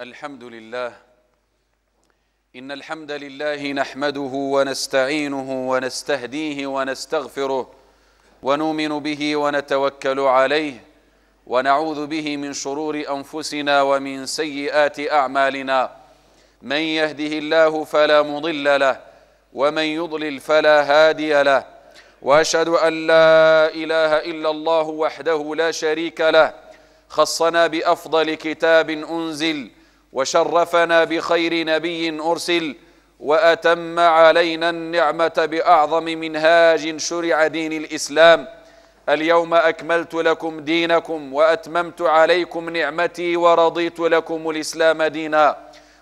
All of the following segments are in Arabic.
الحمد لله إن الحمد لله نحمده ونستعينه ونستهديه ونستغفره ونؤمن به ونتوكل عليه ونعوذ به من شرور أنفسنا ومن سيئات أعمالنا من يهده الله فلا مضل له ومن يضلل فلا هادي له وأشهد أن لا إله إلا الله وحده لا شريك له خصنا بأفضل كتاب أنزل وشرفنا بخير نبي أرسل وأتم علينا النعمة بأعظم منهاج شرع دين الإسلام اليوم أكملت لكم دينكم وأتممت عليكم نعمتي ورضيت لكم الإسلام دينا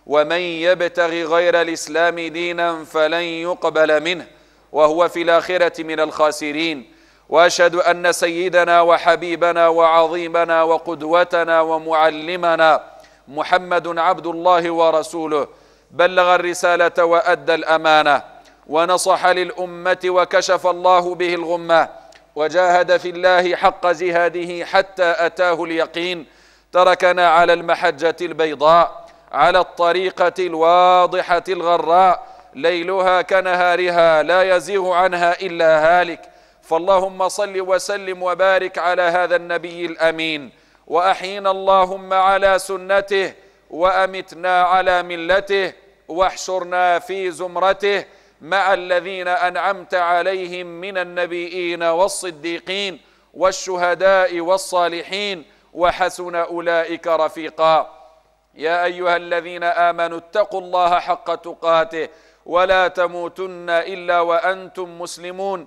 ومن يبتغي غير الإسلام دينا فلن يقبل منه وهو في الآخرة من الخاسرين وأشهد أن سيدنا وحبيبنا وعظيمنا وقدوتنا ومعلمنا محمد عبد الله ورسوله بلغ الرسالة وأدى الأمانة ونصح للأمة وكشف الله به الغمة وجاهد في الله حق جهاده حتى أتاه اليقين تركنا على المحجة البيضاء على الطريقة الواضحة الغراء ليلها كنهارها لا يزيغ عنها إلا هالك فاللهم صل وسلم وبارك على هذا النبي الأمين واحينا اللهم على سنته وامتنا على ملته واحشرنا في زمرته مع الذين انعمت عليهم من النبيين والصديقين والشهداء والصالحين وحسن اولئك رفيقا يا ايها الذين امنوا اتقوا الله حق تقاته ولا تموتن الا وانتم مسلمون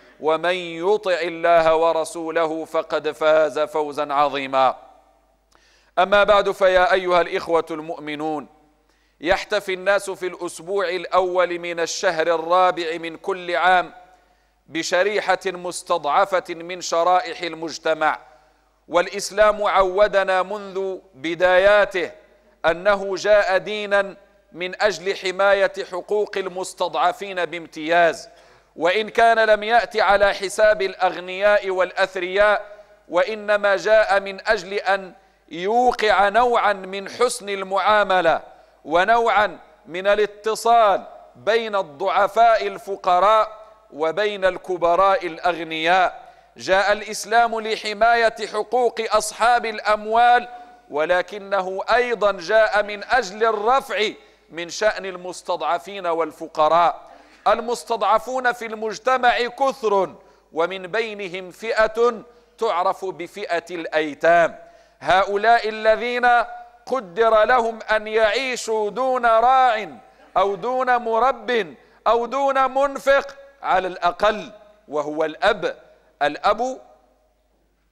ومن يطع الله ورسوله فقد فاز فوزا عظيما أما بعد فيا أيها الإخوة المؤمنون يحتفي الناس في الأسبوع الأول من الشهر الرابع من كل عام بشريحة مستضعفة من شرائح المجتمع والإسلام عودنا منذ بداياته أنه جاء دينا من أجل حماية حقوق المستضعفين بامتياز وإن كان لم يأتي على حساب الأغنياء والأثرياء وإنما جاء من أجل أن يوقع نوعا من حسن المعاملة ونوعا من الاتصال بين الضعفاء الفقراء وبين الكبراء الأغنياء جاء الإسلام لحماية حقوق أصحاب الأموال ولكنه أيضا جاء من أجل الرفع من شأن المستضعفين والفقراء المستضعفون في المجتمع كثر ومن بينهم فئة تعرف بفئة الأيتام هؤلاء الذين قدر لهم أن يعيشوا دون راع أو دون مرب أو دون منفق على الأقل وهو الأب الأب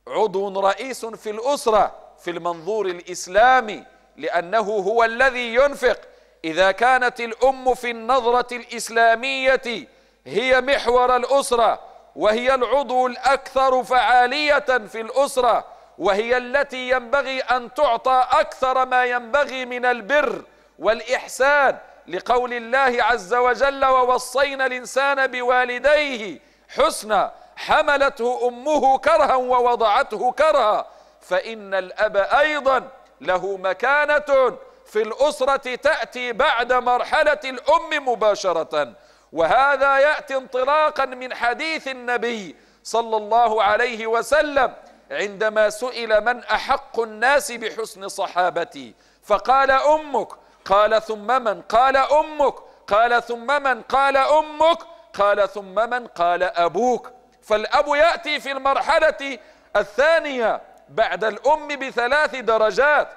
عضو رئيس في الأسرة في المنظور الإسلامي لأنه هو الذي ينفق إذا كانت الأم في النظرة الإسلامية هي محور الأسرة وهي العضو الأكثر فعالية في الأسرة وهي التي ينبغي أن تعطى أكثر ما ينبغي من البر والإحسان لقول الله عز وجل ووصينا الإنسان بوالديه حسنا حملته أمه كرها ووضعته كرها فإن الأب أيضا له مكانة في الأسرة تأتي بعد مرحلة الأم مباشرة وهذا يأتي انطلاقا من حديث النبي صلى الله عليه وسلم عندما سئل من أحق الناس بحسن صحابتي فقال أمك قال ثم من قال أمك قال ثم من قال أمك قال ثم من قال أبوك فالأب يأتي في المرحلة الثانية بعد الأم بثلاث درجات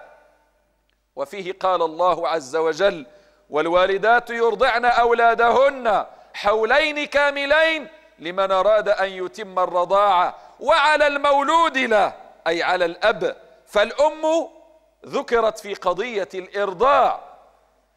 وفيه قال الله عز وجل والوالدات يرضعن أولادهن حولين كاملين لمن أراد أن يتم الرضاعة وعلى المولود له أي على الأب فالأم ذكرت في قضية الإرضاع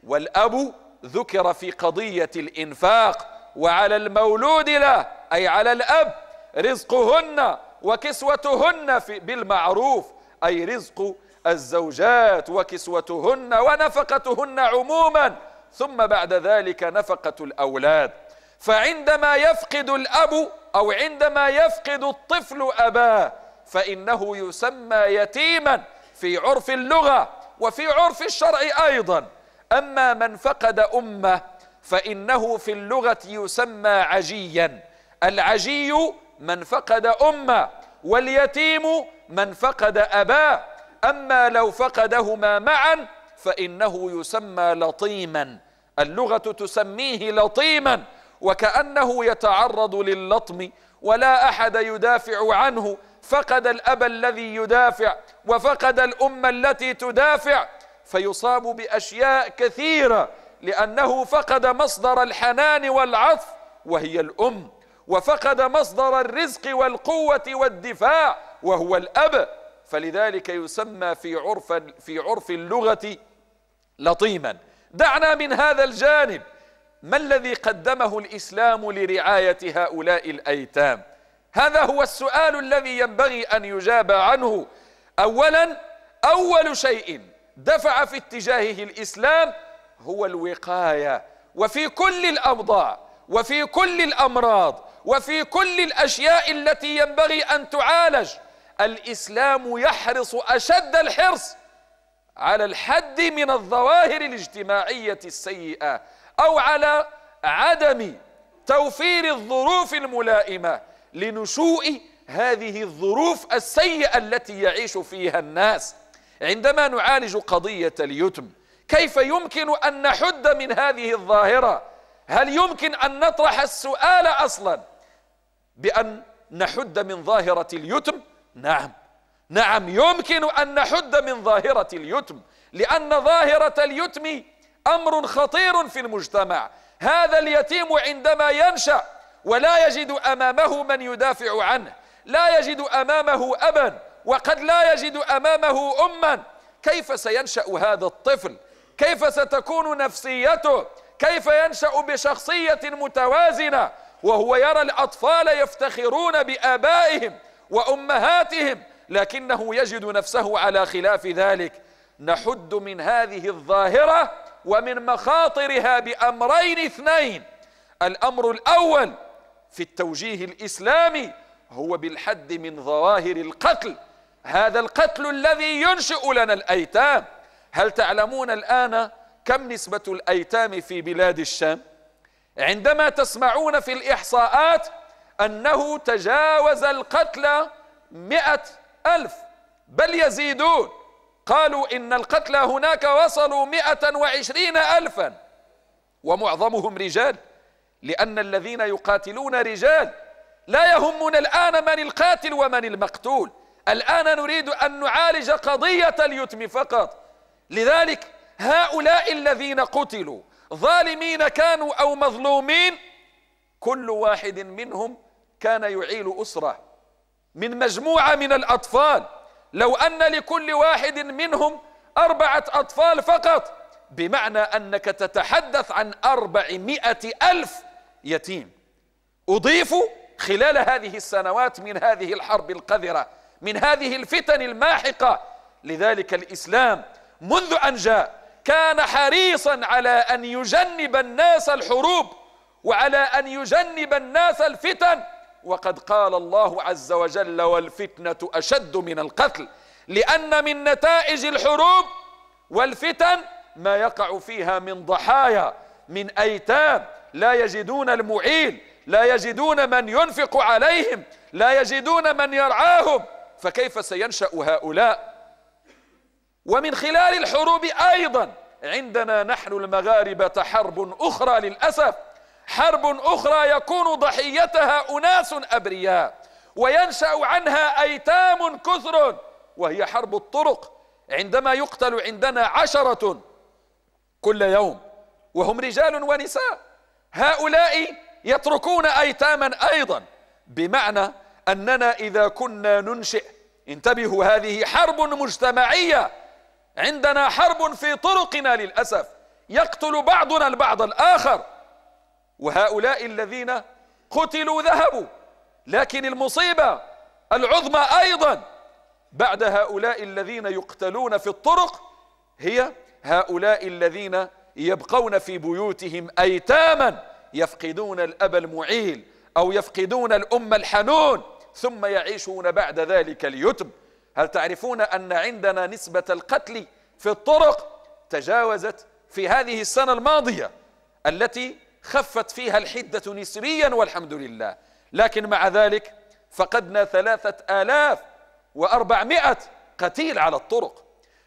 والأب ذكر في قضية الإنفاق وعلى المولود له أي على الأب رزقهن وكسوتهن بالمعروف أي رزق الزوجات وكسوتهن ونفقتهن عموما ثم بعد ذلك نفقة الأولاد فعندما يفقد الأب أو عندما يفقد الطفل أباه فإنه يسمى يتيما في عرف اللغة وفي عرف الشرع أيضا أما من فقد أمه فإنه في اللغة يسمى عجيا العجي من فقد أمه واليتيم من فقد أباه أما لو فقدهما معا فإنه يسمى لطيما اللغة تسميه لطيما وكأنه يتعرض للطم ولا أحد يدافع عنه فقد الأب الذي يدافع وفقد الأم التي تدافع فيصاب بأشياء كثيرة لأنه فقد مصدر الحنان والعطف وهي الأم وفقد مصدر الرزق والقوة والدفاع وهو الأب فلذلك يسمى في عرف في عرف اللغة لطيما دعنا من هذا الجانب ما الذي قدمه الإسلام لرعاية هؤلاء الأيتام هذا هو السؤال الذي ينبغي أن يجاب عنه أولا أول شيء دفع في اتجاهه الإسلام هو الوقاية وفي كل الأوضاع وفي كل الأمراض وفي كل الأشياء التي ينبغي أن تعالج الإسلام يحرص أشد الحرص على الحد من الظواهر الاجتماعية السيئة أو على عدم توفير الظروف الملائمة لنشوء هذه الظروف السيئة التي يعيش فيها الناس عندما نعالج قضية اليتم كيف يمكن أن نحد من هذه الظاهرة هل يمكن أن نطرح السؤال أصلا بأن نحد من ظاهرة اليتم نعم نعم يمكن أن نحد من ظاهرة اليتم لأن ظاهرة اليتم أمر خطير في المجتمع هذا اليتيم عندما ينشأ ولا يجد أمامه من يدافع عنه لا يجد أمامه أبا وقد لا يجد أمامه أما كيف سينشأ هذا الطفل كيف ستكون نفسيته كيف ينشأ بشخصية متوازنة وهو يرى الأطفال يفتخرون بآبائهم وأمهاتهم لكنه يجد نفسه على خلاف ذلك نحد من هذه الظاهرة ومن مخاطرها بأمرين اثنين الأمر الأول في التوجيه الإسلامي هو بالحد من ظواهر القتل هذا القتل الذي ينشئ لنا الأيتام هل تعلمون الآن كم نسبة الأيتام في بلاد الشام؟ عندما تسمعون في الإحصاءات أنه تجاوز القتلى مئة ألف بل يزيدون قالوا إن القتلى هناك وصلوا مئة وعشرين ألفا ومعظمهم رجال لأن الذين يقاتلون رجال لا يهمنا الآن من القاتل ومن المقتول الآن نريد أن نعالج قضية اليتم فقط لذلك هؤلاء الذين قتلوا ظالمين كانوا أو مظلومين كل واحد منهم كان يعيل أسرة من مجموعة من الأطفال لو أن لكل واحد منهم أربعة أطفال فقط بمعنى أنك تتحدث عن أربعمائة ألف يتيم أضيفوا خلال هذه السنوات من هذه الحرب القذرة من هذه الفتن الماحقة لذلك الإسلام منذ أن جاء كان حريصا على أن يجنب الناس الحروب وعلى أن يجنب الناس الفتن وقد قال الله عز وجل والفتنة أشد من القتل لأن من نتائج الحروب والفتن ما يقع فيها من ضحايا من أيتام لا يجدون المعيل لا يجدون من ينفق عليهم لا يجدون من يرعاهم فكيف سينشأ هؤلاء ومن خلال الحروب أيضا عندنا نحن المغاربة حرب أخرى للأسف حرب أخرى يكون ضحيتها أناس أبرياء وينشأ عنها أيتام كثر وهي حرب الطرق عندما يقتل عندنا عشرة كل يوم وهم رجال ونساء هؤلاء يتركون أيتاما أيضا بمعنى أننا إذا كنا ننشئ انتبهوا هذه حرب مجتمعية عندنا حرب في طرقنا للأسف يقتل بعضنا البعض الآخر وهؤلاء الذين قتلوا ذهبوا لكن المصيبة العظمى أيضا بعد هؤلاء الذين يقتلون في الطرق هي هؤلاء الذين يبقون في بيوتهم أيتاما يفقدون الأب المعيل أو يفقدون الأم الحنون ثم يعيشون بعد ذلك اليتم هل تعرفون أن عندنا نسبة القتل في الطرق تجاوزت في هذه السنة الماضية التي خفت فيها الحدة نسبيا والحمد لله لكن مع ذلك فقدنا ثلاثة آلاف وأربعمائة قتيل على الطرق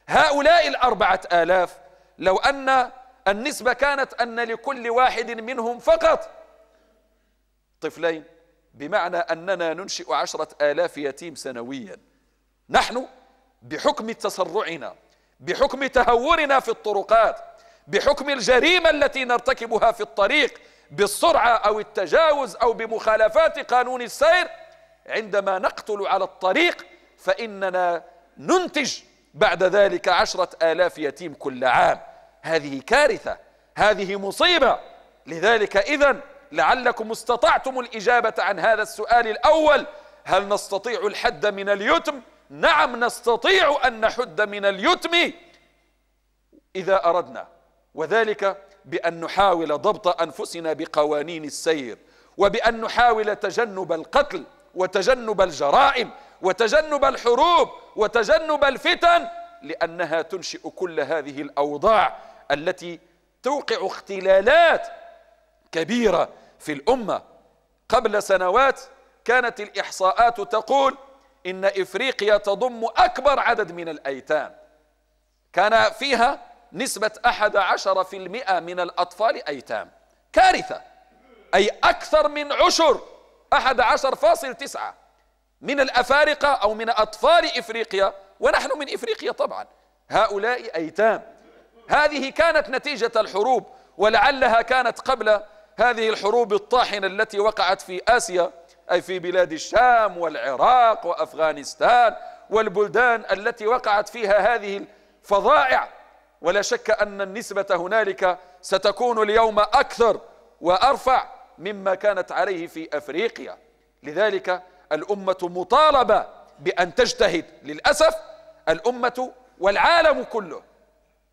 هؤلاء الأربعة آلاف لو أن النسبة كانت أن لكل واحد منهم فقط طفلين بمعنى أننا ننشئ عشرة آلاف يتيم سنويا نحن بحكم تسرعنا بحكم تهورنا في الطرقات بحكم الجريمة التي نرتكبها في الطريق بالسرعة أو التجاوز أو بمخالفات قانون السير عندما نقتل على الطريق فإننا ننتج بعد ذلك عشرة آلاف يتيم كل عام هذه كارثة هذه مصيبة لذلك إذا لعلكم استطعتم الإجابة عن هذا السؤال الأول هل نستطيع الحد من اليتم؟ نعم نستطيع أن نحد من اليتم إذا أردنا وذلك بأن نحاول ضبط أنفسنا بقوانين السير وبأن نحاول تجنب القتل وتجنب الجرائم وتجنب الحروب وتجنب الفتن لأنها تنشئ كل هذه الأوضاع التي توقع اختلالات كبيرة في الأمة قبل سنوات كانت الإحصاءات تقول إن إفريقيا تضم أكبر عدد من الأيتام كان فيها نسبة أحد عشر في المئة من الأطفال أيتام كارثة أي أكثر من عشر أحد عشر فاصل تسعة من الأفارقة أو من أطفال إفريقيا ونحن من إفريقيا طبعا هؤلاء أيتام هذه كانت نتيجة الحروب ولعلها كانت قبل هذه الحروب الطاحنة التي وقعت في آسيا أي في بلاد الشام والعراق وأفغانستان والبلدان التي وقعت فيها هذه الفظائع ولا شك أن النسبة هنالك ستكون اليوم أكثر وأرفع مما كانت عليه في أفريقيا لذلك الأمة مطالبة بأن تجتهد للأسف الأمة والعالم كله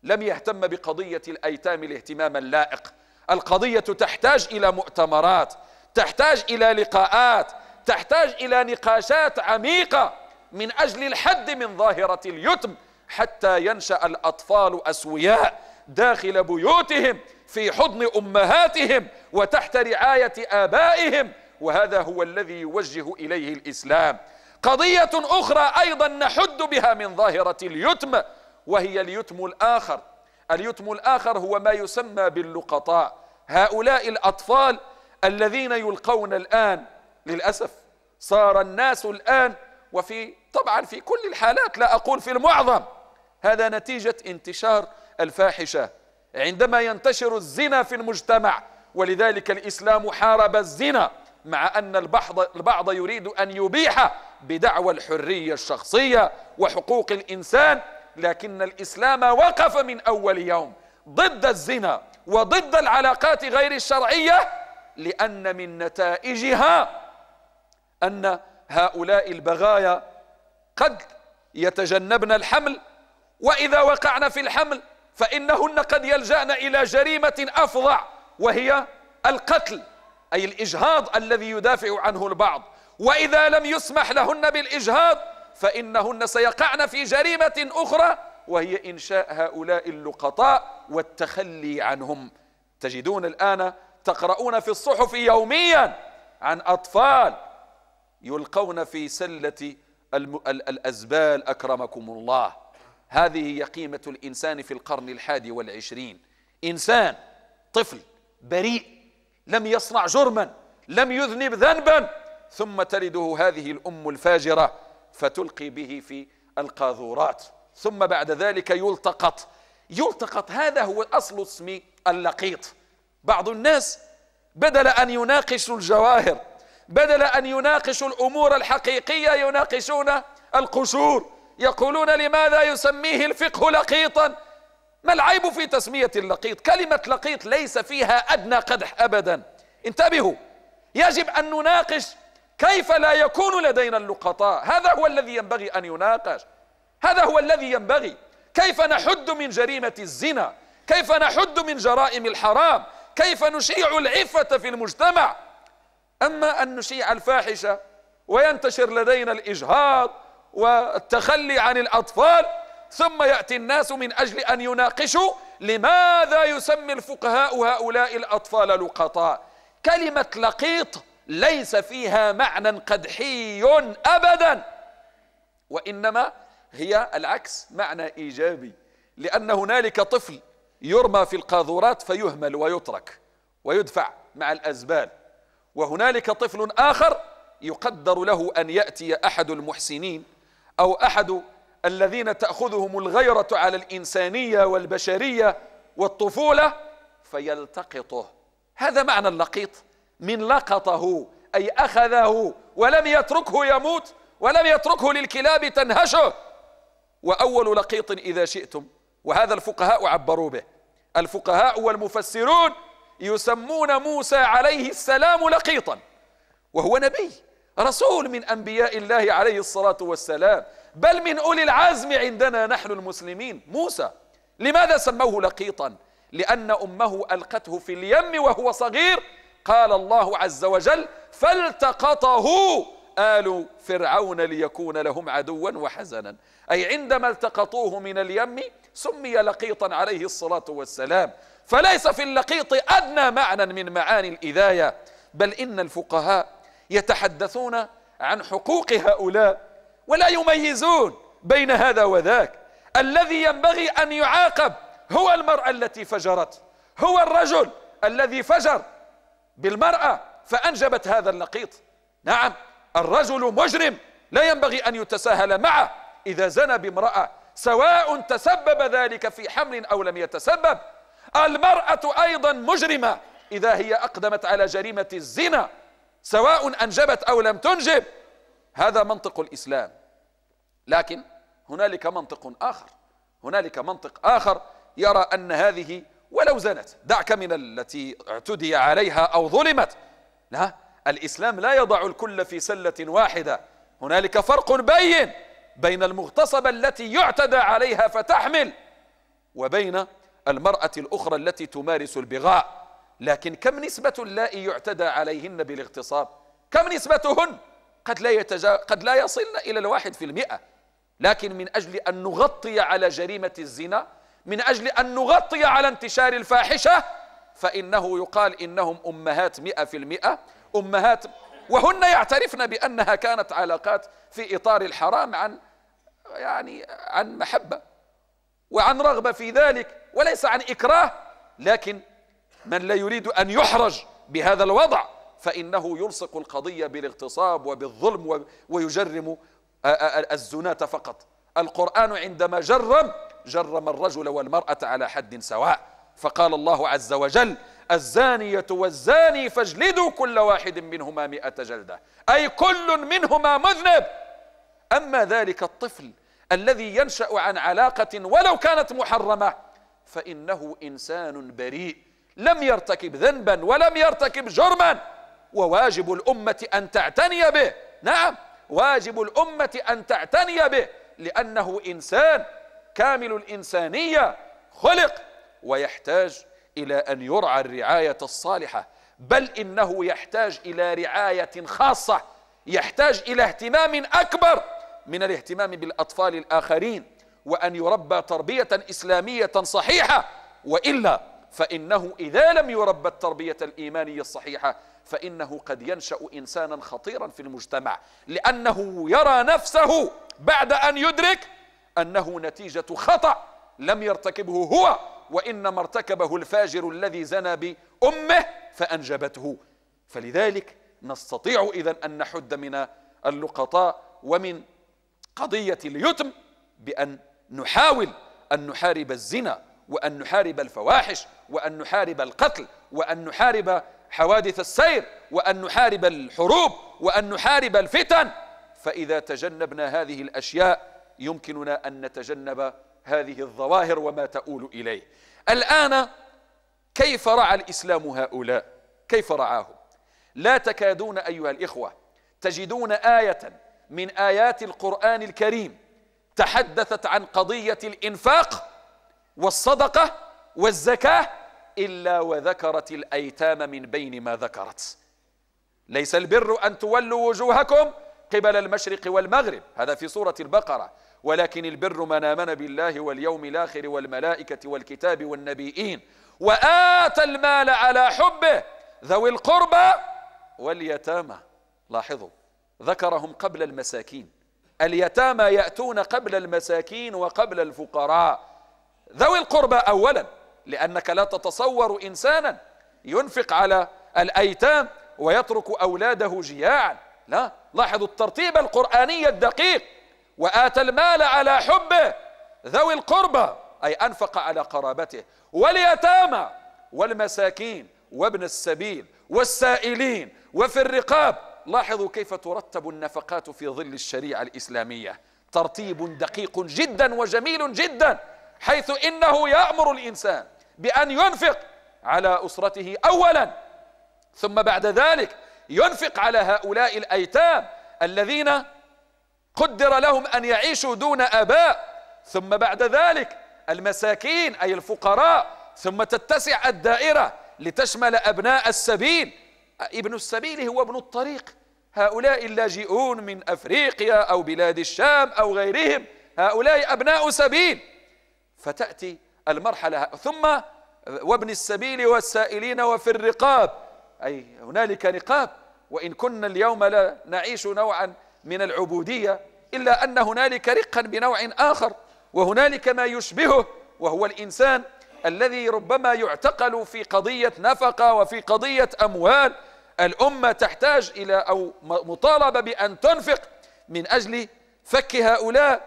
لم يهتم بقضية الأيتام الاهتمام اللائق القضية تحتاج إلى مؤتمرات تحتاج إلى لقاءات تحتاج إلى نقاشات عميقة من أجل الحد من ظاهرة اليتم حتى ينشا الاطفال اسوياء داخل بيوتهم في حضن امهاتهم وتحت رعايه ابائهم وهذا هو الذي يوجه اليه الاسلام قضيه اخرى ايضا نحد بها من ظاهره اليتم وهي اليتم الاخر اليتم الاخر هو ما يسمى باللقطاء هؤلاء الاطفال الذين يلقون الان للاسف صار الناس الان وفي طبعا في كل الحالات لا اقول في المعظم هذا نتيجة انتشار الفاحشة عندما ينتشر الزنا في المجتمع ولذلك الإسلام حارب الزنا مع أن البعض, البعض يريد أن يبيح بدعوى الحرية الشخصية وحقوق الإنسان لكن الإسلام وقف من أول يوم ضد الزنا وضد العلاقات غير الشرعية لأن من نتائجها أن هؤلاء البغايا قد يتجنبن الحمل وإذا وقعن في الحمل فإنهن قد يلجأن إلى جريمة أفظع وهي القتل أي الإجهاض الذي يدافع عنه البعض وإذا لم يسمح لهن بالإجهاض فإنهن سيقعن في جريمة أخرى وهي إنشاء هؤلاء اللقطاء والتخلي عنهم تجدون الآن تقرؤون في الصحف يوميا عن أطفال يلقون في سلة الأزبال أكرمكم الله هذه هي قيمة الإنسان في القرن الحادي والعشرين إنسان طفل بريء لم يصنع جرما لم يذنب ذنبا ثم تلده هذه الأم الفاجرة فتلقي به في القاذورات ثم بعد ذلك يلتقط يلتقط هذا هو أصل اسم اللقيط بعض الناس بدل أن يناقشوا الجواهر بدل أن يناقشوا الأمور الحقيقية يناقشون القشور يقولون لماذا يسميه الفقه لقيطا ما العيب في تسمية اللقيط كلمة لقيط ليس فيها أدنى قدح أبدا انتبهوا يجب أن نناقش كيف لا يكون لدينا اللقطاء هذا هو الذي ينبغي أن يناقش هذا هو الذي ينبغي كيف نحد من جريمة الزنا كيف نحد من جرائم الحرام كيف نشيع العفة في المجتمع أما أن نشيع الفاحشة وينتشر لدينا الإجهاض والتخلي عن الأطفال ثم يأتي الناس من أجل أن يناقشوا لماذا يسمي الفقهاء هؤلاء الأطفال لقطاء كلمة لقيط ليس فيها معنى قدحي أبدا وإنما هي العكس معنى إيجابي لأن هنالك طفل يرمى في القاذورات فيهمل ويترك ويدفع مع الأزبال وهنالك طفل آخر يقدر له أن يأتي أحد المحسنين أو أحد الذين تأخذهم الغيرة على الإنسانية والبشرية والطفولة فيلتقطه هذا معنى اللقيط من لقطه أي أخذه ولم يتركه يموت ولم يتركه للكلاب تنهشه وأول لقيط إذا شئتم وهذا الفقهاء عبروا به الفقهاء والمفسرون يسمون موسى عليه السلام لقيطا وهو نبي رسول من أنبياء الله عليه الصلاة والسلام بل من أولي العزم عندنا نحن المسلمين موسى لماذا سموه لقيطا لأن أمه ألقته في اليم وهو صغير قال الله عز وجل فالتقطه آل فرعون ليكون لهم عدوا وحزنا أي عندما التقطوه من اليم سمي لقيطا عليه الصلاة والسلام فليس في اللقيط أدنى معنى من معاني الإذاية بل إن الفقهاء يتحدثون عن حقوق هؤلاء ولا يميزون بين هذا وذاك الذي ينبغي أن يعاقب هو المرأة التي فجرت هو الرجل الذي فجر بالمرأة فأنجبت هذا اللقيط نعم الرجل مجرم لا ينبغي أن يتساهل معه إذا زنى بامرأة سواء تسبب ذلك في حمل أو لم يتسبب المرأة أيضا مجرمة إذا هي أقدمت على جريمة الزنا سواء أنجبت أو لم تنجب هذا منطق الإسلام لكن هنالك منطق آخر هنالك منطق آخر يرى أن هذه ولو زنت دعك من التي اعتدي عليها أو ظلمت لا الإسلام لا يضع الكل في سلة واحدة هنالك فرق بين بين المغتصبة التي يعتدى عليها فتحمل وبين المرأة الأخرى التي تمارس البغاء لكن كم نسبة اللائي يعتدى عليهن بالاغتصاب كم نسبتهن قد لا, يتجا... قد لا يصلن إلى الواحد في المئة لكن من أجل أن نغطي على جريمة الزنا من أجل أن نغطي على انتشار الفاحشة فإنه يقال إنهم أمهات مئة في المئة أمهات وهن يعترفن بأنها كانت علاقات في إطار الحرام عن يعني عن محبة وعن رغبة في ذلك وليس عن إكراه لكن من لا يريد أن يحرج بهذا الوضع فإنه يلصق القضية بالاغتصاب وبالظلم ويجرم الزناة فقط القرآن عندما جرم جرم الرجل والمرأة على حد سواء فقال الله عز وجل الزانية والزاني فاجلدوا كل واحد منهما مئة جلدة أي كل منهما مذنب أما ذلك الطفل الذي ينشأ عن علاقة ولو كانت محرمة فإنه إنسان بريء لم يرتكب ذنبا ولم يرتكب جرما وواجب الأمة أن تعتني به نعم واجب الأمة أن تعتني به لأنه إنسان كامل الإنسانية خلق ويحتاج إلى أن يرعى الرعاية الصالحة بل إنه يحتاج إلى رعاية خاصة يحتاج إلى اهتمام أكبر من الاهتمام بالأطفال الآخرين وأن يربى تربية إسلامية صحيحة وإلا فإنه إذا لم يربى التربية الإيمانية الصحيحة فإنه قد ينشأ إنسانا خطيرا في المجتمع لأنه يرى نفسه بعد أن يدرك أنه نتيجة خطأ لم يرتكبه هو وإنما ارتكبه الفاجر الذي زنى بأمه فأنجبته فلذلك نستطيع إذا أن نحد من اللقطاء ومن قضية اليتم بأن نحاول أن نحارب الزنا وأن نحارب الفواحش وأن نحارب القتل وأن نحارب حوادث السير وأن نحارب الحروب وأن نحارب الفتن فإذا تجنبنا هذه الأشياء يمكننا أن نتجنب هذه الظواهر وما تؤول إليه الآن كيف رعى الإسلام هؤلاء كيف رعاهم لا تكادون أيها الإخوة تجدون آية من آيات القرآن الكريم تحدثت عن قضية الإنفاق والصدقة والزكاة إلا وذكرت الأيتام من بين ما ذكرت ليس البر أن تولوا وجوهكم قبل المشرق والمغرب هذا في سورة البقرة ولكن البر من آمن بالله واليوم الآخر والملائكة والكتاب والنبيين وآتى المال على حبه ذوي القربى واليتامى لاحظوا ذكرهم قبل المساكين اليتامى يأتون قبل المساكين وقبل الفقراء ذوي القربى اولا لانك لا تتصور انسانا ينفق على الايتام ويترك اولاده جياعا لا لاحظوا الترتيب القراني الدقيق واتى المال على حبه ذوي القربى اي انفق على قرابته واليتامى والمساكين وابن السبيل والسائلين وفي الرقاب لاحظوا كيف ترتب النفقات في ظل الشريعه الاسلاميه ترتيب دقيق جدا وجميل جدا حيث إنه يأمر الإنسان بأن ينفق على أسرته أولا ثم بعد ذلك ينفق على هؤلاء الأيتام الذين قدر لهم أن يعيشوا دون أباء ثم بعد ذلك المساكين أي الفقراء ثم تتسع الدائرة لتشمل أبناء السبيل ابن السبيل هو ابن الطريق هؤلاء اللاجئون من أفريقيا أو بلاد الشام أو غيرهم هؤلاء أبناء سبيل فتأتي المرحلة ثم وابن السبيل والسائلين وفي الرقاب أي هنالك رقاب وإن كنا اليوم لا نعيش نوعا من العبودية إلا أن هنالك رقا بنوع آخر وهنالك ما يشبهه وهو الإنسان الذي ربما يعتقل في قضية نفقة وفي قضية أموال الأمة تحتاج إلى أو مطالبة بأن تنفق من أجل فك هؤلاء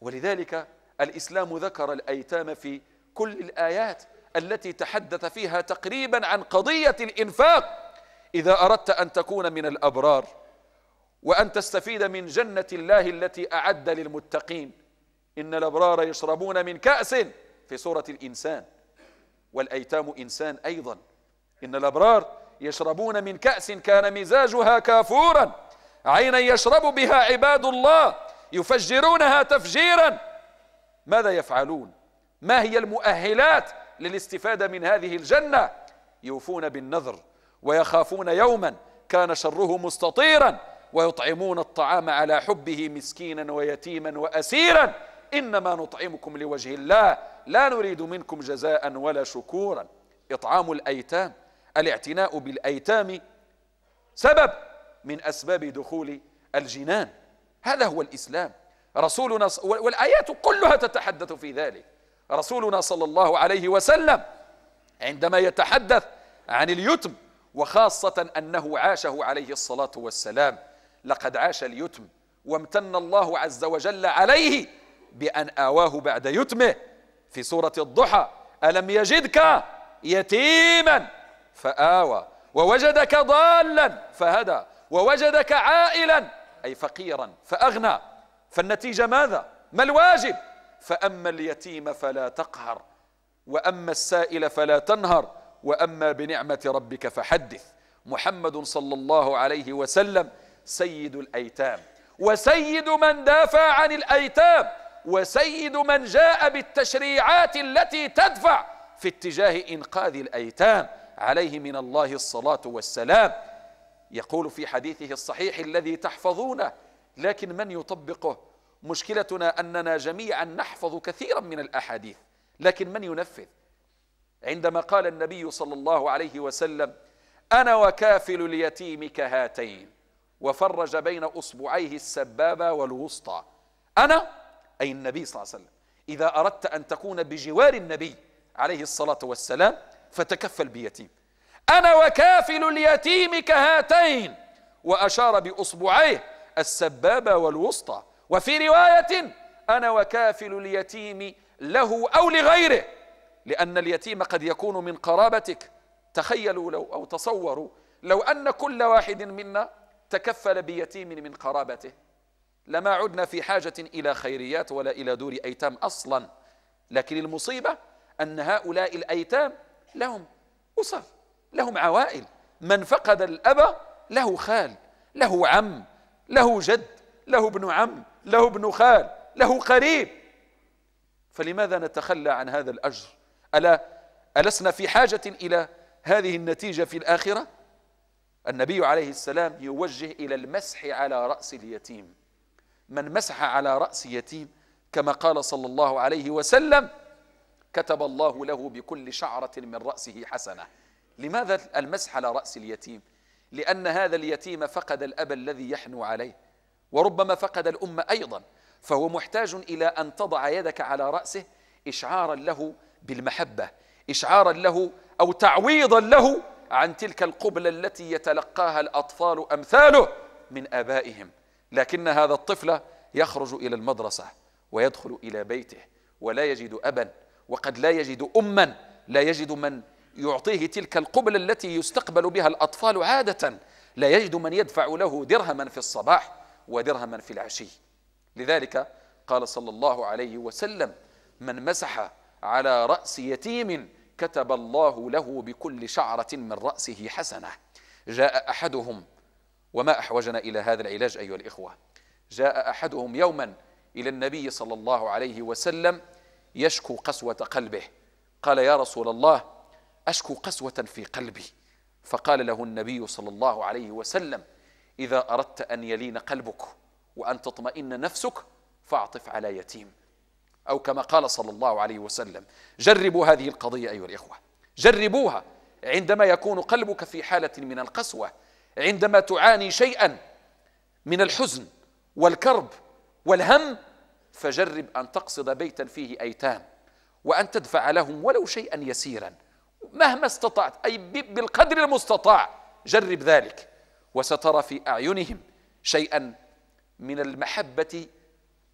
ولذلك الإسلام ذكر الأيتام في كل الآيات التي تحدث فيها تقريبا عن قضية الإنفاق إذا أردت أن تكون من الأبرار وأن تستفيد من جنة الله التي أعد للمتقين إن الأبرار يشربون من كأس في سورة الإنسان والأيتام إنسان أيضا إن الأبرار يشربون من كأس كان مزاجها كافورا عينا يشرب بها عباد الله يفجرونها تفجيرا ماذا يفعلون ما هي المؤهلات للاستفادة من هذه الجنة يوفون بالنذر ويخافون يوما كان شره مستطيرا ويطعمون الطعام على حبه مسكينا ويتيما وأسيرا إنما نطعمكم لوجه الله لا نريد منكم جزاء ولا شكورا إطعام الأيتام الاعتناء بالأيتام سبب من أسباب دخول الجنان هذا هو الإسلام رسولنا والآيات كلها تتحدث في ذلك رسولنا صلى الله عليه وسلم عندما يتحدث عن اليتم وخاصة أنه عاشه عليه الصلاة والسلام لقد عاش اليتم وامتن الله عز وجل عليه بأن آواه بعد يتمه في سورة الضحى ألم يجدك يتيما فآوى ووجدك ضالا فهدى ووجدك عائلا أي فقيرا فأغنى فالنتيجة ماذا؟ ما الواجب؟ فأما اليتيم فلا تقهر وأما السائل فلا تنهر وأما بنعمة ربك فحدث محمد صلى الله عليه وسلم سيد الأيتام وسيد من دافع عن الأيتام وسيد من جاء بالتشريعات التي تدفع في اتجاه إنقاذ الأيتام عليه من الله الصلاة والسلام يقول في حديثه الصحيح الذي تحفظونه لكن من يطبقه مشكلتنا أننا جميعا نحفظ كثيرا من الأحاديث لكن من ينفذ عندما قال النبي صلى الله عليه وسلم أنا وكافل اليتيم كهاتين وفرج بين أصبعيه السبابة والوسطى أنا أي النبي صلى الله عليه وسلم إذا أردت أن تكون بجوار النبي عليه الصلاة والسلام فتكفل بيتيم أنا وكافل اليتيم كهاتين وأشار بأصبعيه السبابة والوسطى وفي رواية أنا وكافل اليتيم له أو لغيره لأن اليتيم قد يكون من قرابتك تخيلوا لو أو تصوروا لو أن كل واحد منا تكفل بيتيم من قرابته لما عدنا في حاجة إلى خيريات ولا إلى دور أيتام أصلا لكن المصيبة أن هؤلاء الأيتام لهم أسر لهم عوائل من فقد الأب له خال له عم له جد له ابن عم له ابن خال له قريب فلماذا نتخلى عن هذا الأجر ألا ألسنا في حاجة إلى هذه النتيجة في الآخرة النبي عليه السلام يوجه إلى المسح على رأس اليتيم من مسح على رأس يتيم كما قال صلى الله عليه وسلم كتب الله له بكل شعرة من رأسه حسنة لماذا المسح على رأس اليتيم لأن هذا اليتيم فقد الأب الذي يحنو عليه وربما فقد الأم أيضا فهو محتاج إلى أن تضع يدك على رأسه إشعارا له بالمحبة إشعارا له أو تعويضا له عن تلك القبلة التي يتلقاها الأطفال أمثاله من آبائهم لكن هذا الطفل يخرج إلى المدرسة ويدخل إلى بيته ولا يجد أبا وقد لا يجد أما لا يجد من يعطيه تلك القبلة التي يستقبل بها الأطفال عادة لا يجد من يدفع له درهما في الصباح ودرهما في العشي لذلك قال صلى الله عليه وسلم من مسح على رأس يتيم كتب الله له بكل شعرة من رأسه حسنة جاء أحدهم وما أحوجنا إلى هذا العلاج أيها الإخوة جاء أحدهم يوما إلى النبي صلى الله عليه وسلم يشكو قسوة قلبه قال يا رسول الله أشكو قسوة في قلبي فقال له النبي صلى الله عليه وسلم إذا أردت أن يلين قلبك وأن تطمئن نفسك فاعطف على يتيم أو كما قال صلى الله عليه وسلم جربوا هذه القضية أيها الإخوة جربوها عندما يكون قلبك في حالة من القسوة عندما تعاني شيئا من الحزن والكرب والهم فجرب أن تقصد بيتا فيه أيتام وأن تدفع لهم ولو شيئا يسيرا مهما استطعت أي بالقدر المستطاع جرب ذلك وسترى في أعينهم شيئا من المحبة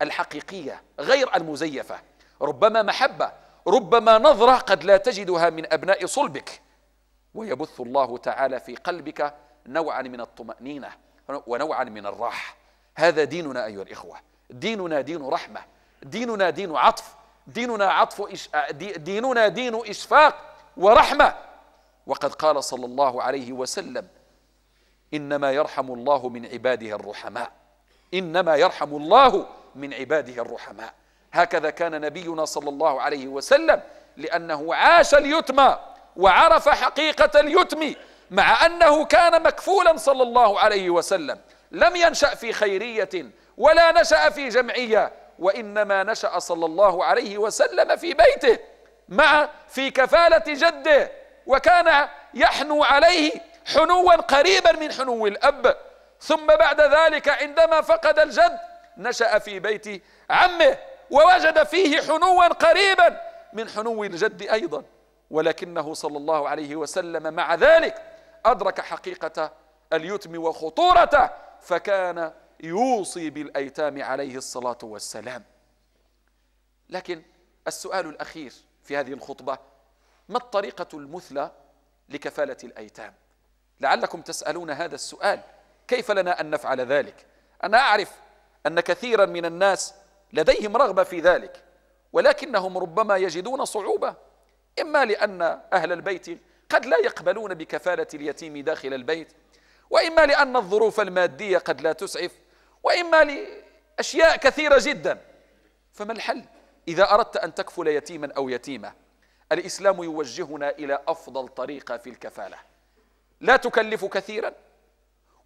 الحقيقية غير المزيفة ربما محبة ربما نظرة قد لا تجدها من أبناء صلبك ويبث الله تعالى في قلبك نوعا من الطمأنينة ونوعا من الراحة هذا ديننا أيها الإخوة ديننا دين رحمة ديننا دين عطف ديننا عطف إش... ديننا دين إشفاق ورحمة وقد قال صلى الله عليه وسلم إنما يرحم الله من عباده الرحماء إنما يرحم الله من عباده الرحماء هكذا كان نبينا صلى الله عليه وسلم لأنه عاش اليتمى وعرف حقيقة اليتم مع أنه كان مكفولا صلى الله عليه وسلم لم ينشأ في خيرية ولا نشأ في جمعية وإنما نشأ صلى الله عليه وسلم في بيته مع في كفالة جده وكان يحنو عليه حنوا قريبا من حنو الأب ثم بعد ذلك عندما فقد الجد نشأ في بيت عمه ووجد فيه حنوا قريبا من حنو الجد أيضا ولكنه صلى الله عليه وسلم مع ذلك أدرك حقيقة اليتم وخطورته فكان يوصي بالأيتام عليه الصلاة والسلام لكن السؤال الأخير في هذه الخطبة ما الطريقة المثلى لكفالة الأيتام لعلكم تسألون هذا السؤال كيف لنا أن نفعل ذلك أنا أعرف أن كثيرا من الناس لديهم رغبة في ذلك ولكنهم ربما يجدون صعوبة إما لأن أهل البيت قد لا يقبلون بكفالة اليتيم داخل البيت وإما لأن الظروف المادية قد لا تسعف وإما لأشياء كثيرة جدا فما الحل؟ إذا أردت أن تكفل يتيما أو يتيمة الإسلام يوجهنا إلى أفضل طريقة في الكفالة لا تكلف كثيرا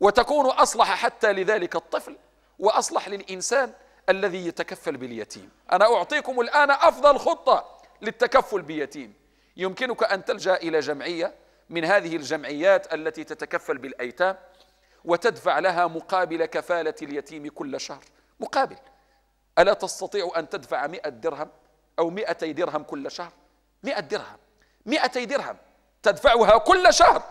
وتكون أصلح حتى لذلك الطفل وأصلح للإنسان الذي يتكفل باليتيم أنا أعطيكم الآن أفضل خطة للتكفل بيتيم يمكنك أن تلجأ إلى جمعية من هذه الجمعيات التي تتكفل بالأيتام وتدفع لها مقابل كفالة اليتيم كل شهر مقابل ألا تستطيع أن تدفع مئة درهم أو مئتي درهم كل شهر مئة درهم مئتي درهم تدفعها كل شهر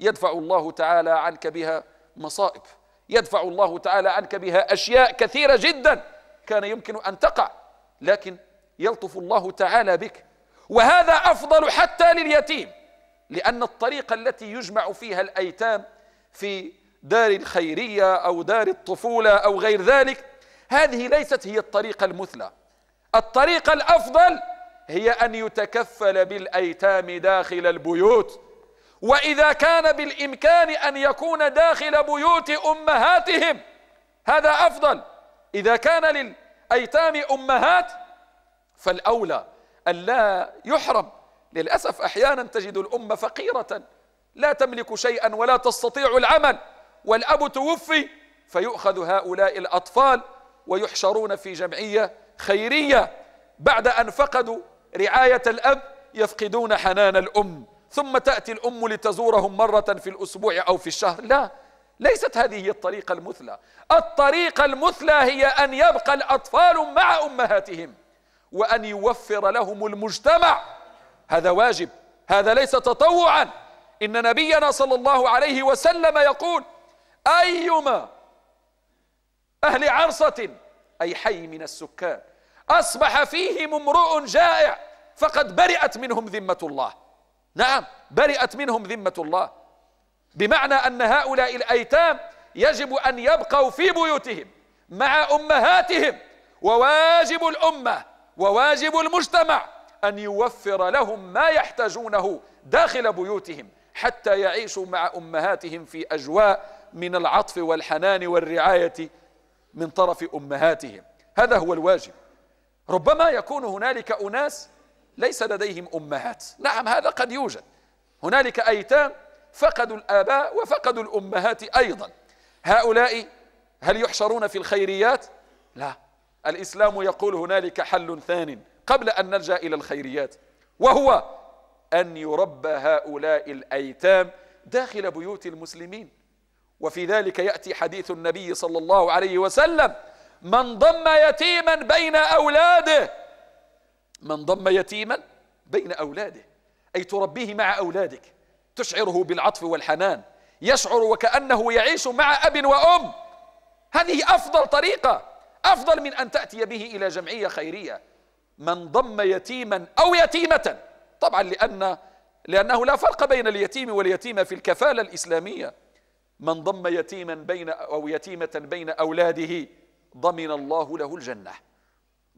يدفع الله تعالى عنك بها مصائب يدفع الله تعالى عنك بها أشياء كثيرة جدا كان يمكن أن تقع لكن يلطف الله تعالى بك وهذا أفضل حتى لليتيم لأن الطريقة التي يجمع فيها الأيتام في دار الخيرية أو دار الطفولة أو غير ذلك هذه ليست هي الطريقة المثلى الطريقة الأفضل هي أن يتكفل بالأيتام داخل البيوت وإذا كان بالإمكان أن يكون داخل بيوت أمهاتهم هذا أفضل إذا كان للأيتام أمهات فالأولى أن لا يحرم للأسف أحيانا تجد الأم فقيرة لا تملك شيئا ولا تستطيع العمل والأب توفي فيؤخذ هؤلاء الأطفال ويحشرون في جمعية خيرية بعد أن فقدوا رعاية الأب يفقدون حنان الأم ثم تأتي الأم لتزورهم مرة في الأسبوع أو في الشهر لا ليست هذه هي الطريقة المثلى الطريقة المثلى هي أن يبقى الأطفال مع أمهاتهم وأن يوفر لهم المجتمع هذا واجب هذا ليس تطوعا إن نبينا صلى الله عليه وسلم يقول أيما أهل عرصة أي حي من السكان أصبح فيهم امرؤ جائع فقد برئت منهم ذمة الله نعم برئت منهم ذمة الله بمعنى أن هؤلاء الأيتام يجب أن يبقوا في بيوتهم مع أمهاتهم وواجب الأمة وواجب المجتمع أن يوفر لهم ما يحتاجونه داخل بيوتهم حتى يعيشوا مع أمهاتهم في أجواء من العطف والحنان والرعاية من طرف أمهاتهم هذا هو الواجب ربما يكون هنالك أناس ليس لديهم أمهات نعم هذا قد يوجد هنالك أيتام فقدوا الآباء وفقدوا الأمهات أيضا هؤلاء هل يحشرون في الخيريات؟ لا الإسلام يقول هنالك حل ثان قبل أن نلجأ إلى الخيريات وهو أن يربى هؤلاء الأيتام داخل بيوت المسلمين وفي ذلك يأتي حديث النبي صلى الله عليه وسلم من ضم يتيما بين أولاده من ضم يتيما بين أولاده أي تربيه مع أولادك تشعره بالعطف والحنان يشعر وكأنه يعيش مع أب وأم هذه أفضل طريقة أفضل من أن تأتي به إلى جمعية خيرية من ضم يتيما أو يتيمة طبعا لأن لأنه لا فرق بين اليتيم واليتيمة في الكفالة الإسلامية من ضم يتيما بين أو يتيمة بين أولاده ضمن الله له الجنة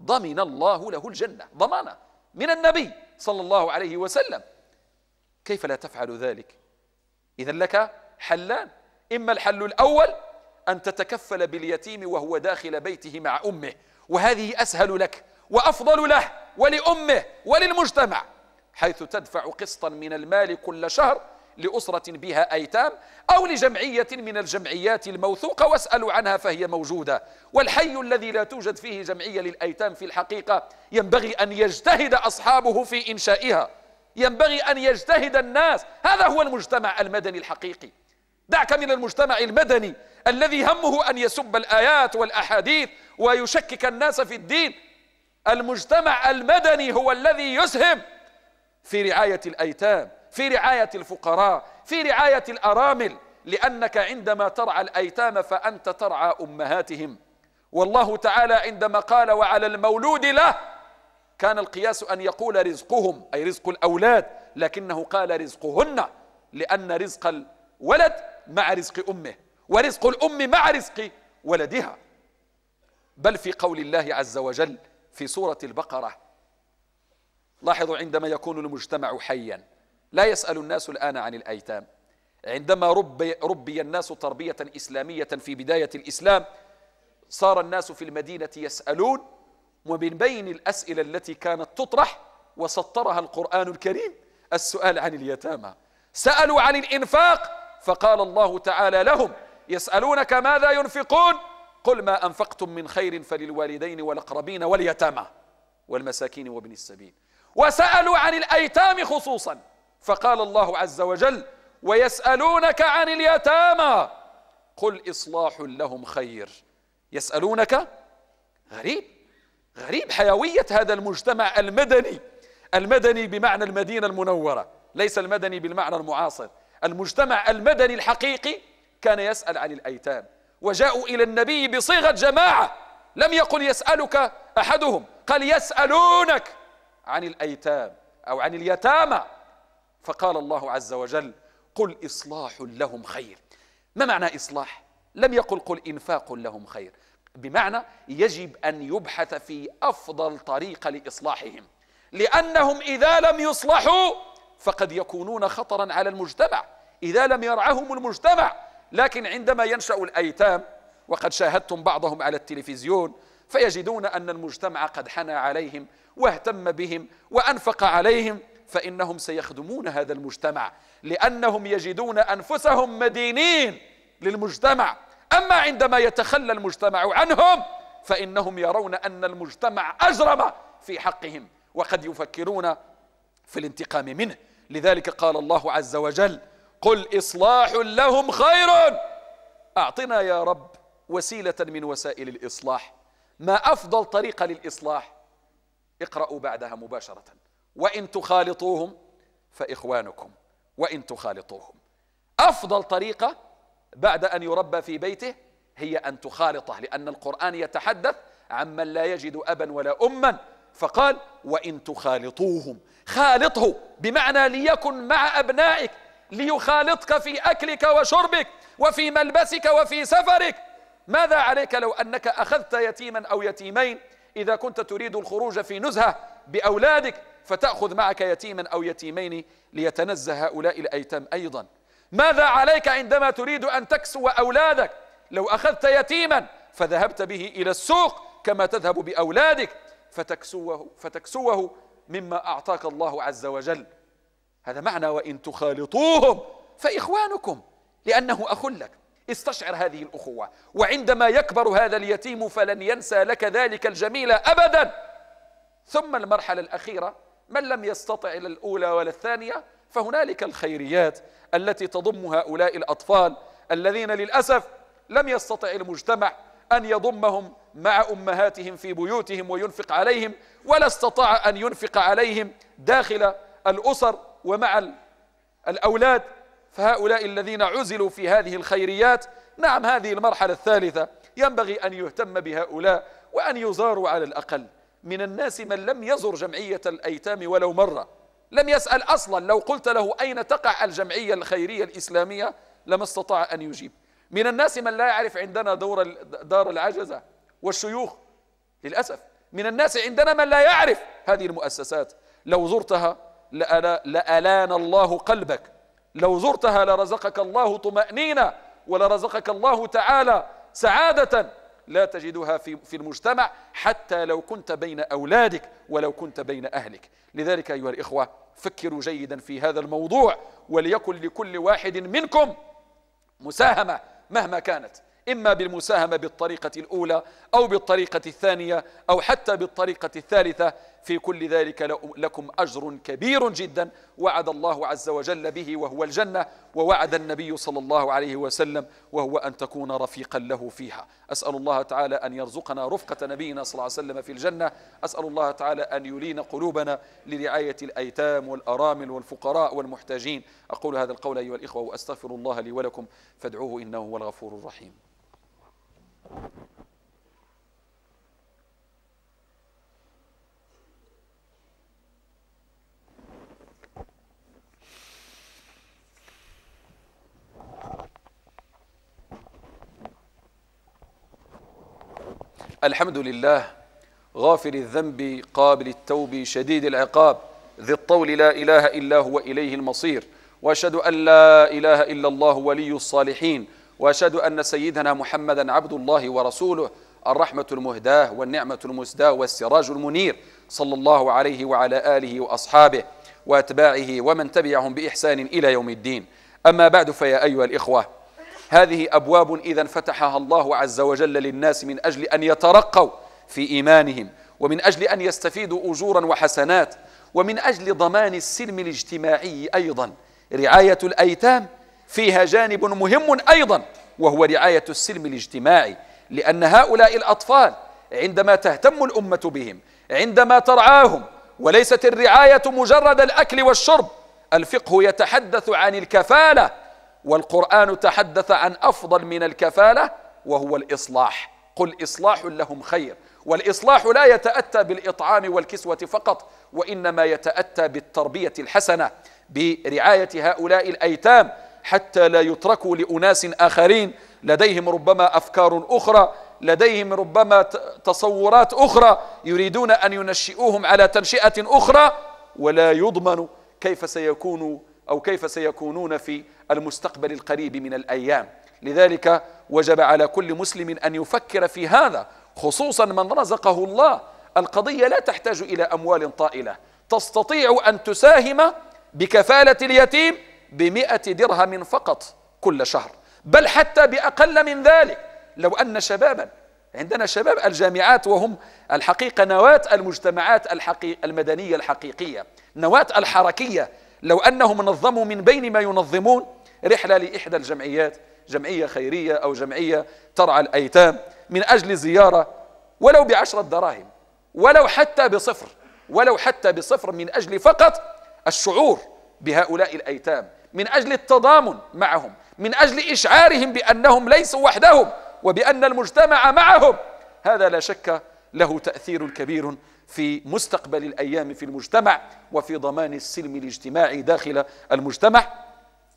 ضمن الله له الجنة ضمانة من النبي صلى الله عليه وسلم كيف لا تفعل ذلك إذا لك حلان إما الحل الأول أن تتكفل باليتيم وهو داخل بيته مع أمه وهذه أسهل لك وأفضل له ولأمه وللمجتمع حيث تدفع قسطا من المال كل شهر لأسرة بها أيتام أو لجمعية من الجمعيات الموثوقة واسألوا عنها فهي موجودة والحي الذي لا توجد فيه جمعية للأيتام في الحقيقة ينبغي أن يجتهد أصحابه في إنشائها ينبغي أن يجتهد الناس هذا هو المجتمع المدني الحقيقي دعك من المجتمع المدني الذي همه أن يسب الآيات والأحاديث ويشكك الناس في الدين المجتمع المدني هو الذي يسهم في رعاية الأيتام في رعاية الفقراء في رعاية الأرامل لأنك عندما ترعى الأيتام فأنت ترعى أمهاتهم والله تعالى عندما قال وعلى المولود له كان القياس أن يقول رزقهم أي رزق الأولاد لكنه قال رزقهن لأن رزق الولد مع رزق أمه ورزق الأم مع رزق ولدها بل في قول الله عز وجل في سورة البقرة لاحظوا عندما يكون المجتمع حياً لا يسأل الناس الآن عن الأيتام عندما ربي, ربي الناس تربية إسلامية في بداية الإسلام صار الناس في المدينة يسألون ومن بين الأسئلة التي كانت تطرح وسطرها القرآن الكريم السؤال عن اليتامى سألوا عن الإنفاق فقال الله تعالى لهم يسألونك ماذا ينفقون قل ما أنفقتم من خير فللوالدين والأقربين واليتامى والمساكين وابن السبيل وسألوا عن الأيتام خصوصاً فقال الله عز وجل ويسألونك عن اليتامى قل إصلاح لهم خير يسألونك غريب غريب حيوية هذا المجتمع المدني المدني بمعنى المدينة المنورة ليس المدني بالمعنى المعاصر المجتمع المدني الحقيقي كان يسأل عن الأيتام وجاءوا إلى النبي بصيغة جماعة لم يقل يسألك أحدهم قال يسألونك عن الأيتام أو عن اليتامى فقال الله عز وجل قل إصلاح لهم خير ما معنى إصلاح؟ لم يقل قل إنفاق لهم خير بمعنى يجب أن يبحث في أفضل طريقة لإصلاحهم لأنهم إذا لم يصلحوا فقد يكونون خطرا على المجتمع إذا لم يرعهم المجتمع لكن عندما ينشأ الأيتام وقد شاهدتم بعضهم على التلفزيون فيجدون أن المجتمع قد حنى عليهم واهتم بهم وأنفق عليهم فإنهم سيخدمون هذا المجتمع لأنهم يجدون أنفسهم مدينين للمجتمع أما عندما يتخلى المجتمع عنهم فإنهم يرون أن المجتمع أجرم في حقهم وقد يفكرون في الانتقام منه لذلك قال الله عز وجل قل إصلاح لهم خير أعطنا يا رب وسيلة من وسائل الإصلاح ما أفضل طريقة للإصلاح اقرأوا بعدها مباشرة وإن تخالطوهم فإخوانكم وإن تخالطوهم أفضل طريقة بعد أن يربى في بيته هي أن تخالطه لأن القرآن يتحدث عمن لا يجد أبا ولا أما فقال وإن تخالطوهم خالطه بمعنى ليكن مع أبنائك ليخالطك في أكلك وشربك وفي ملبسك وفي سفرك ماذا عليك لو أنك أخذت يتيما أو يتيمين إذا كنت تريد الخروج في نزهة بأولادك فتأخذ معك يتيما أو يتيمين ليتنزه هؤلاء الأيتام أيضا ماذا عليك عندما تريد أن تكسو أولادك لو أخذت يتيما فذهبت به إلى السوق كما تذهب بأولادك فتكسوه, فتكسوه مما أعطاك الله عز وجل هذا معنى وإن تخالطوهم فإخوانكم لأنه أخ لك استشعر هذه الأخوة وعندما يكبر هذا اليتيم فلن ينسى لك ذلك الجميل أبدا ثم المرحلة الأخيرة من لم يستطع إلى الأولى ولا الثانية فهنالك الخيريات التي تضم هؤلاء الأطفال الذين للأسف لم يستطع المجتمع أن يضمهم مع أمهاتهم في بيوتهم وينفق عليهم ولا استطاع أن ينفق عليهم داخل الأسر ومع الأولاد فهؤلاء الذين عزلوا في هذه الخيريات نعم هذه المرحلة الثالثة ينبغي أن يهتم بهؤلاء وأن يزاروا على الأقل من الناس من لم يزر جمعية الأيتام ولو مرة لم يسأل أصلا لو قلت له أين تقع الجمعية الخيرية الإسلامية لما استطاع أن يجيب من الناس من لا يعرف عندنا دور دار العجزة والشيوخ للأسف من الناس عندنا من لا يعرف هذه المؤسسات لو زرتها لألان الله قلبك لو زرتها لرزقك الله طمأنينة ولرزقك الله تعالى سعادة لا تجدها في, في المجتمع حتى لو كنت بين أولادك ولو كنت بين أهلك لذلك أيها الإخوة فكروا جيدا في هذا الموضوع وليكن لكل واحد منكم مساهمة مهما كانت إما بالمساهمة بالطريقة الأولى أو بالطريقة الثانية أو حتى بالطريقة الثالثة في كل ذلك لكم أجر كبير جدا وعد الله عز وجل به وهو الجنة ووعد النبي صلى الله عليه وسلم وهو أن تكون رفيقا له فيها أسأل الله تعالى أن يرزقنا رفقة نبينا صلى الله عليه وسلم في الجنة أسأل الله تعالى أن يلين قلوبنا لرعاية الأيتام والأرامل والفقراء والمحتاجين أقول هذا القول أيها الإخوة وأستغفر الله لي ولكم فادعوه إنه هو الغفور الرحيم الحمد لله غافر الذنب قابل التوب شديد العقاب ذي الطول لا إله إلا هو إليه المصير وأشهد أن لا إله إلا الله ولي الصالحين وأشهد أن سيدنا محمدا عبد الله ورسوله الرحمة المهداة والنعمة المسداة والسراج المنير صلى الله عليه وعلى آله وأصحابه وأتباعه ومن تبعهم بإحسان إلى يوم الدين أما بعد فيا أيها الإخوة هذه أبواب إذا فتحها الله عز وجل للناس من أجل أن يترقوا في إيمانهم ومن أجل أن يستفيدوا أجورا وحسنات ومن أجل ضمان السلم الاجتماعي أيضا رعاية الأيتام فيها جانب مهم أيضا وهو رعاية السلم الاجتماعي لأن هؤلاء الأطفال عندما تهتم الأمة بهم عندما ترعاهم وليست الرعاية مجرد الأكل والشرب الفقه يتحدث عن الكفالة والقرآن تحدث عن أفضل من الكفالة وهو الإصلاح قل إصلاح لهم خير والإصلاح لا يتأتى بالإطعام والكسوة فقط وإنما يتأتى بالتربية الحسنة برعاية هؤلاء الأيتام حتى لا يتركوا لأناس آخرين لديهم ربما أفكار أخرى لديهم ربما تصورات أخرى يريدون أن ينشئوهم على تنشئة أخرى ولا يضمن كيف سيكون أو كيف سيكونون في المستقبل القريب من الأيام لذلك وجب على كل مسلم أن يفكر في هذا خصوصا من رزقه الله القضية لا تحتاج إلى أموال طائلة تستطيع أن تساهم بكفالة اليتيم بمئة درهم فقط كل شهر بل حتى بأقل من ذلك لو أن شبابا عندنا شباب الجامعات وهم الحقيقة نواة المجتمعات الحقيقة المدنية الحقيقية نواة الحركية لو أنهم نظموا من بين ما ينظمون رحلة لإحدى الجمعيات جمعية خيرية أو جمعية ترعى الأيتام من أجل زيارة ولو بعشرة دراهم ولو حتى بصفر ولو حتى بصفر من أجل فقط الشعور بهؤلاء الأيتام من أجل التضامن معهم من أجل إشعارهم بأنهم ليسوا وحدهم وبأن المجتمع معهم هذا لا شك له تأثير كبير في مستقبل الايام في المجتمع وفي ضمان السلم الاجتماعي داخل المجتمع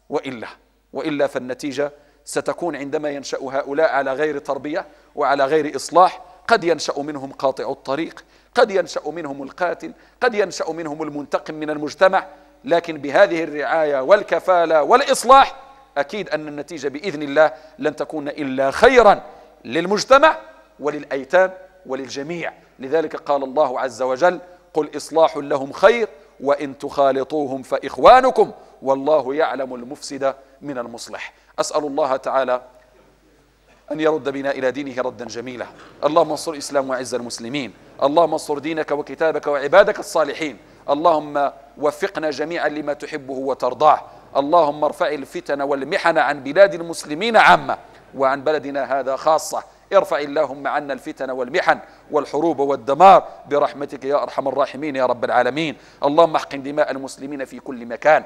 والا والا فالنتيجه ستكون عندما ينشا هؤلاء على غير تربيه وعلى غير اصلاح قد ينشا منهم قاطع الطريق قد ينشا منهم القاتل قد ينشا منهم المنتقم من المجتمع لكن بهذه الرعايه والكفاله والاصلاح اكيد ان النتيجه باذن الله لن تكون الا خيرا للمجتمع وللايتام وللجميع لذلك قال الله عز وجل قل إصلاح لهم خير وإن تخالطوهم فإخوانكم والله يعلم المفسد من المصلح أسأل الله تعالى أن يرد بنا إلى دينه ردا جميلا اللهم انصر الإسلام وعز المسلمين اللهم انصر دينك وكتابك وعبادك الصالحين اللهم وفقنا جميعا لما تحبه وترضاه اللهم ارفع الفتن والمحن عن بلاد المسلمين عامة وعن بلدنا هذا خاصة ارفع اللهم عنا الفتن والمحن والحروب والدمار برحمتك يا أرحم الراحمين يا رب العالمين اللهم احقن دماء المسلمين في كل مكان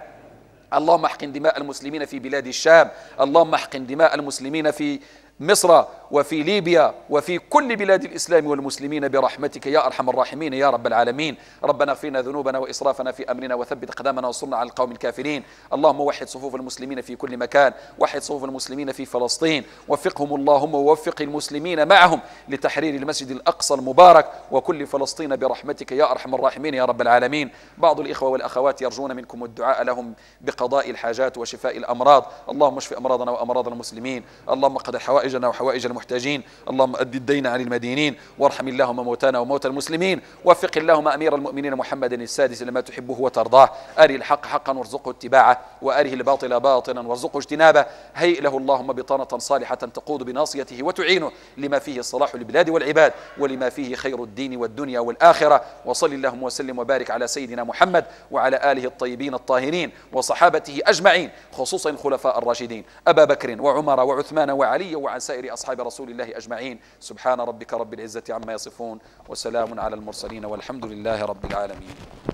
اللهم احقن دماء المسلمين في بلاد الشام اللهم احقن دماء المسلمين في مصر وفي ليبيا وفي كل بلاد الإسلام والمسلمين برحمتك يا أرحم الراحمين يا رب العالمين ربنا اغفرنا ذنوبنا وإسرافنا في أمرنا وثبت أقدامنا وصرنا على القوم الكافرين اللهم وحد صفوف المسلمين في كل مكان وحد صفوف المسلمين في فلسطين وفقهم اللهم ووفق المسلمين معهم لتحرير المسجد الأقصى المبارك وكل فلسطين برحمتك يا أرحم الراحمين يا رب العالمين بعض الإخوة والأخوات يرجون منكم الدعاء لهم بقضاء الحاجات وشفاء الأمراض اللهم اشف أمراضنا وأمراض المسلمين اللهم قد الحوائج حوائجنا وحوائج المحتاجين اللهم أد الدين عن المدينين وارحم اللهم موتانا وموتى المسلمين وفق اللهم أمير المؤمنين محمد السادس لما تحبه وترضاه أري الحق حقا وارزقه اتباعه وأره الباطل باطلا وارزقه اجتنابه هيئ له اللهم بطانة صالحة تقود بناصيته وتعينه لما فيه صلاح البلاد والعباد ولما فيه خير الدين والدنيا والآخرة وصل اللهم وسلم وبارك على سيدنا محمد وعلى آله الطيبين الطاهرين وصحابته أجمعين خصوصا الخلفاء الراشدين أبا بكر وعمر وعثمان وعلي وعلي وعن سائر أصحاب رسول الله أجمعين سبحان ربك رب العزة عما يصفون وسلام على المرسلين والحمد لله رب العالمين